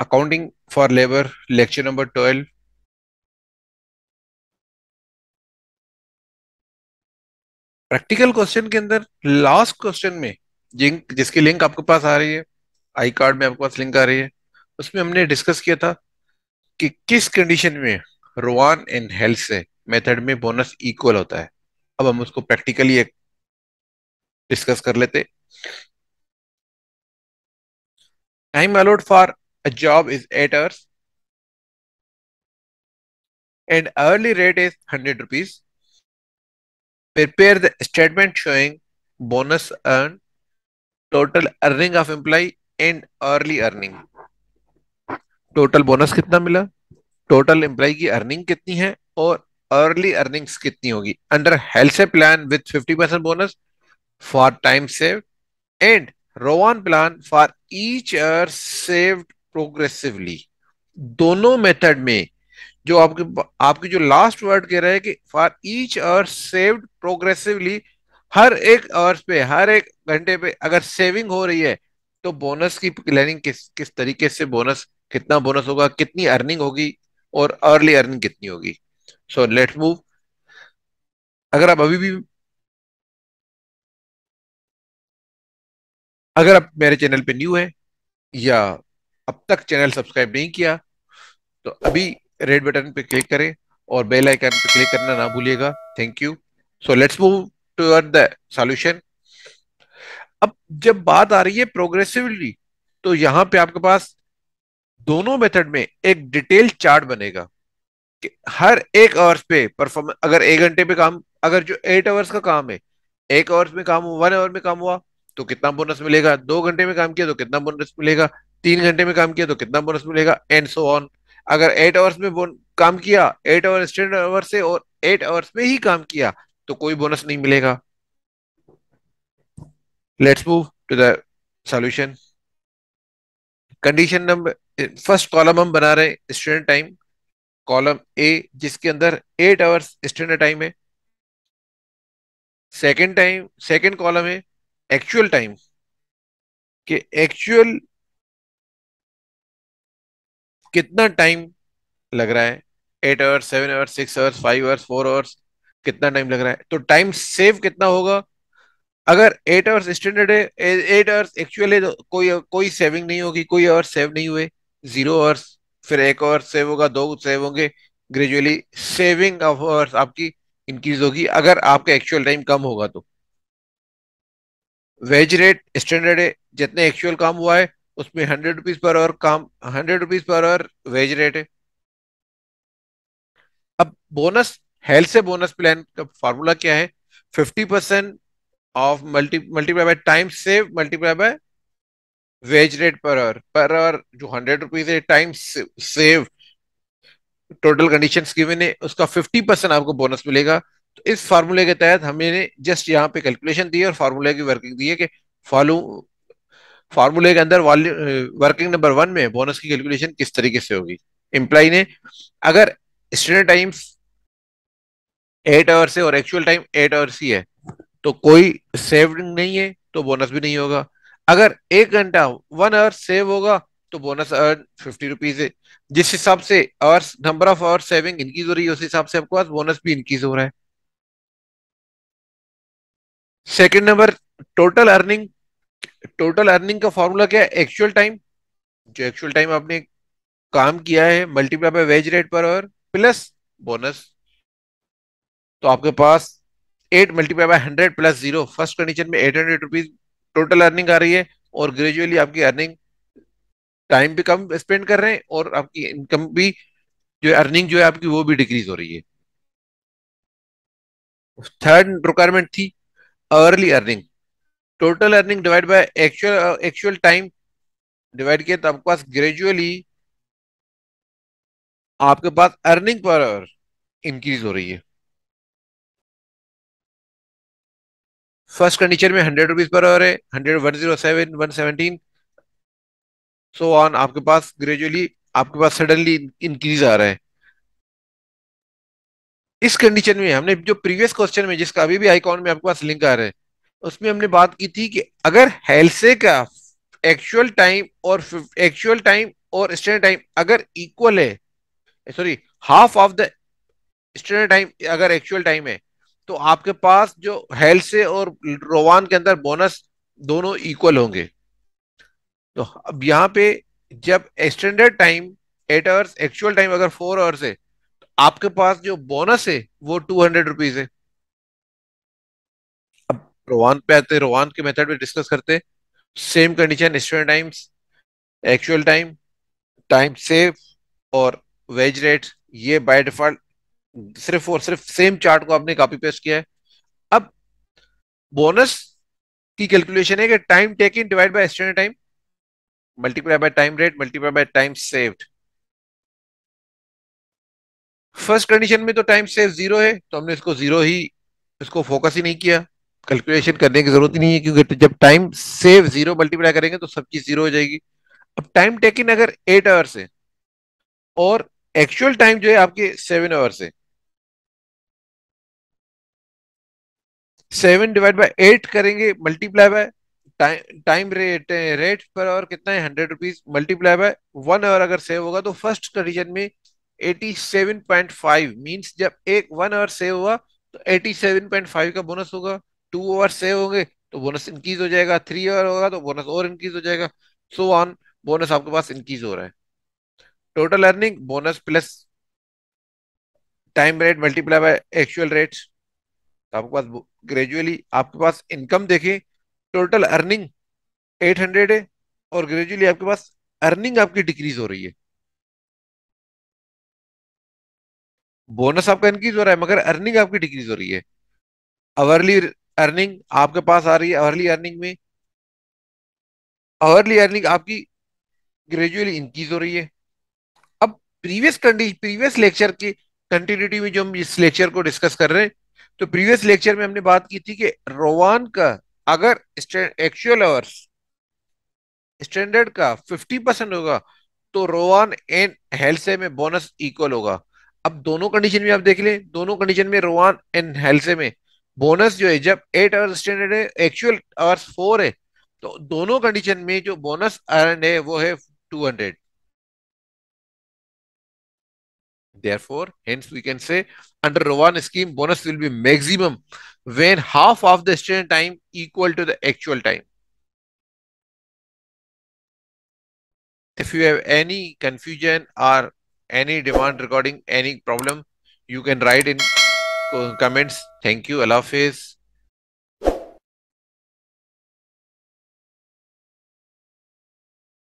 Accounting for labour lecture number twelve practical question के अंदर last question में जिंक जिसकी लिंक आपके पास आ रही है आई कार्ड में आपके पास लिंक आ रही है उसमें हमने डिस्कस किया था कि किस कंडीशन में Rowan and Halsey method में बोनस इक्वल होता है अब हम उसको प्रैक्टिकली एक डिस्कस कर लेते time allowed for a job is 8 hours and hourly rate is 100 rupees. Prepare the statement showing bonus earned, total earning of employee and hourly earning. total bonus कितना मिला total employee की earning कितनी है और early earnings कितनी होगी under Halsey plan with 50 percent bonus for time save and Rowan plan for each year saved progressively दोनों method में जो आपके आपकी जो लास्ट वर्ड कह रहे हैं कि for each hour saved progressively हर एक आवर्स पे हर एक घंटे पे अगर सेविंग हो रही है तो बोनस की प्लानिंग किस किस तरीके से बोनस कितना बोनस होगा कितनी अर्निंग होगी और अर्ली अर्निंग कितनी होगी सो लेट्स मूव अगर आप अभी भी अगर आप मेरे चैनल पे न्यू है या अब तक चैनल सब्सक्राइब नहीं किया तो अभी रेड बटन पे क्लिक करें और बेल आइकन पे क्लिक करना ना भूलिएगा thank you so let's move toward the solution अब जब बात आ रही है प्रोग्रेसिवली तो यहां पे आपके पास दोनों मेथड में एक डिटेल चार्ट बनेगा कि हर एक आवर्स पे परफॉर्मेंस अगर एक घंटे पे काम अगर जो एट आवर्स का काम है एक आवर्स में काम हुआ वन आवर में काम हुआ तो कितना बोनस मिलेगा दो घंटे में काम किया तो कितना बोनस मिलेगा तीन घंटे में काम किया तो कितना बोनस मिलेगा एंड सो ऑन अगर एट आवर्स में काम किया एट आवर स्टैंडर्ड आवर से और एट आवर्स में ही काम किया तो कोई बोनस नहीं मिलेगा let's move to the solution condition number first column हम बना रहे हैं स्टूडेंट टाइम कॉलम ए जिसके अंदर एट आवर्स स्टैंडर्ड टाइम है सेकंड टाइम सेकंड कॉलम है एक्चुअल टाइम कि एक्चुअल कितना टाइम लग रहा है eight hours seven hours six hours five hours four hours कितना टाइम लग रहा है तो टाइम सेव कितना होगा अगर एट आवर्स स्टैंडर्ड है एट आवर्स एक्चुअल है तो कोई कोई सेविंग नहीं होगी कोई आवर्स सेव नहीं हुए जीरो आवर्स फिर एक आवर्स सेव होगा दो सेव होंगे ग्रेजुअली सेविंग ऑफ आवर्स आपकी इंक्रीज होगी अगर आपका एक्चुअल टाइम कम होगा तो वेज रेट स्टैंडर्ड है जितने एक्चुअल काम हुआ है उसमें हंड्रेड रुपीज पर आवर काम hundred rupees per hour wage rate है अब bonus Halsey bonus plan का फॉर्मूला क्या है fifty percent of multi multiply by time से multiply by wage rate per hour per hour जो hundred rupees है time save total condition given है उसका फिफ्टी परसेंट आपको बोनस मिलेगा तो इस फार्मूले के तहत हमने जस्ट यहाँ पे कैलकुलेशन दी है और फार्मूले की वर्किंग दी है कि फॉलो फार्मूले के अंदर वर्किंग नंबर वन में बोनस की कैलकुलेशन किस तरीके से होगी इम्प्लाई ने अगर स्टैंडर्ड टाइम एट आवर्स है और एक्चुअल टाइम एट आवर्स ही है तो कोई सेव नहीं है तो बोनस भी नहीं होगा अगर एक घंटा वन आवर सेव होगा तो बोनस अर्न फिफ्टी रुपीज है जिस हिसाब से hours number of hours saving increase हो रही है उस हिसाब से आपके पास बोनस भी इंक्रीज हो रहा है second number total earning total earning का फॉर्मूला क्या है एक्चुअल टाइम जो एक्चुअल टाइम आपने काम किया है मल्टीप्लाई बाय वेज रेट पर और प्लस बोनस तो आपके पास eight multiply by hundred plus zero first condition में eight hundred rupees total earning आ रही है और ग्रेजुअली आपकी अर्निंग टाइम भी कम स्पेंड कर रहे हैं और आपकी इनकम भी जो अर्निंग जो है आपकी वो भी डिक्रीज हो रही है थर्ड रिक्वायरमेंट थी hourly earning total earning divide by actual actual time divide किया तो आपके पास ग्रेजुअली आपके पास अर्निंग पर आवर इंक्रीज हो रही है फर्स्ट कंडीशन में हंड्रेड रुपीज पर आवर है hundred one zero seven one seventeen so on आपके पास ग्रेजुअली आपके पास सडनली इंक्रीज आ रहा है इस कंडीशन में हमने जो प्रीवियस क्वेश्चन में जिसका अभी भी आइकॉन में आपके पास लिंक आ रहा है उसमें हमने बात की थी कि अगर हेल्से का एक्चुअल टाइम और एक्चुअल टाइम और स्टैंडर्ड टाइम अगर इक्वल है sorry half of the standard time अगर एक्चुअल टाइम है तो आपके पास जो हेल्थ और रोवान के अंदर बोनस दोनों इक्वल होंगे तो अब यहाँ पे जब standard time eight hours actual time अगर फोर आवर्स है तो आपके पास जो बोनस है वो टू हंड्रेड रुपीज है रोहान पे आते रोहान के मेथड पे डिस्कस करते same condition student times actual time time save और वेज रेट ये बाय डिफॉल्ट सिर्फ और सिर्फ सेम चार्ट को आपने कॉपी पेस्ट किया है अब बोनस की कैलकुलेशन है कि time taken divide by student time multiply by time rate multiply by time saved first condition में तो टाइम सेव जीरो है तो हमने इसको जीरो ही इसको फोकस ही नहीं किया कैलकुलेशन करने की जरूरत ही नहीं है क्योंकि जब टाइम सेव जीरो मल्टीप्लाई करेंगे तो सब चीज जीरो हो जाएगी अब टाइम टेकिन अगर एट आवर्स है और एक्चुअल टाइम जो है आपके सेवन आवर्स है सेवन डिवाइड बाय एट करेंगे multiply by time rate rate per hour कितना है hundred rupees multiply by one hour अगर सेव होगा तो फर्स्ट कंडीशन में eighty seven point five means जब एक वन आवर सेव हुआ तो एटी सेवन पॉइंट फाइव का बोनस होगा टू ओवर सेव होंगे तो बोनस इंक्रीज हो जाएगा थ्री ओवर होगा तो बोनस और इंक्रीज हो जाएगा सो ऑन बोनस आपके पास इंक्रीज हो रहा है total earning bonus plus time rate multiply by actual rate तो आपके पास ग्रेजुअली आपके पास इनकम देखें टोटल अर्निंग 800 है और ग्रेजुअली आपके पास अर्निंग आपकी डिक्रीज हो रही है बोनस आपका इंक्रीज हो रहा है मगर अर्निंग आपकी डिक्रीज हो रही है अवरली अर्निंग आपके पास आ रही है अर्ली अर्निंग में अर्ली अर्निंग आपकी ग्रेजुअली इंक्रीज हो रही है अब प्रीवियस कंडीशन प्रीवियस लेक्चर की कंटिन्यूटी में जो हम इस लेक्चर को डिस्कस कर रहे हैं तो प्रीवियस लेक्चर में हमने बात की थी कि रोवान का अगर एक्चुअल आवर्स स्टैंडर्ड का 50 परसेंट होगा तो रोवान एंड हेल्से में बोनस इक्वल होगा अब दोनों कंडीशन में आप देख लें दोनों कंडीशन में रोवान एंड हेल्से में बोनस जो है जब एट आवर्स स्टैंडर्ड है एक्चुअल आवर्स फोर है तो दोनों कंडीशन में जो बोनस अर्न है वो है two hundred therefore hence we can say under rowan scheme bonus will be maximum when half of the student time equal to the actual time if you have any confusion or any demand regarding any problem you can write in comments. Thank you. Allah Hafiz.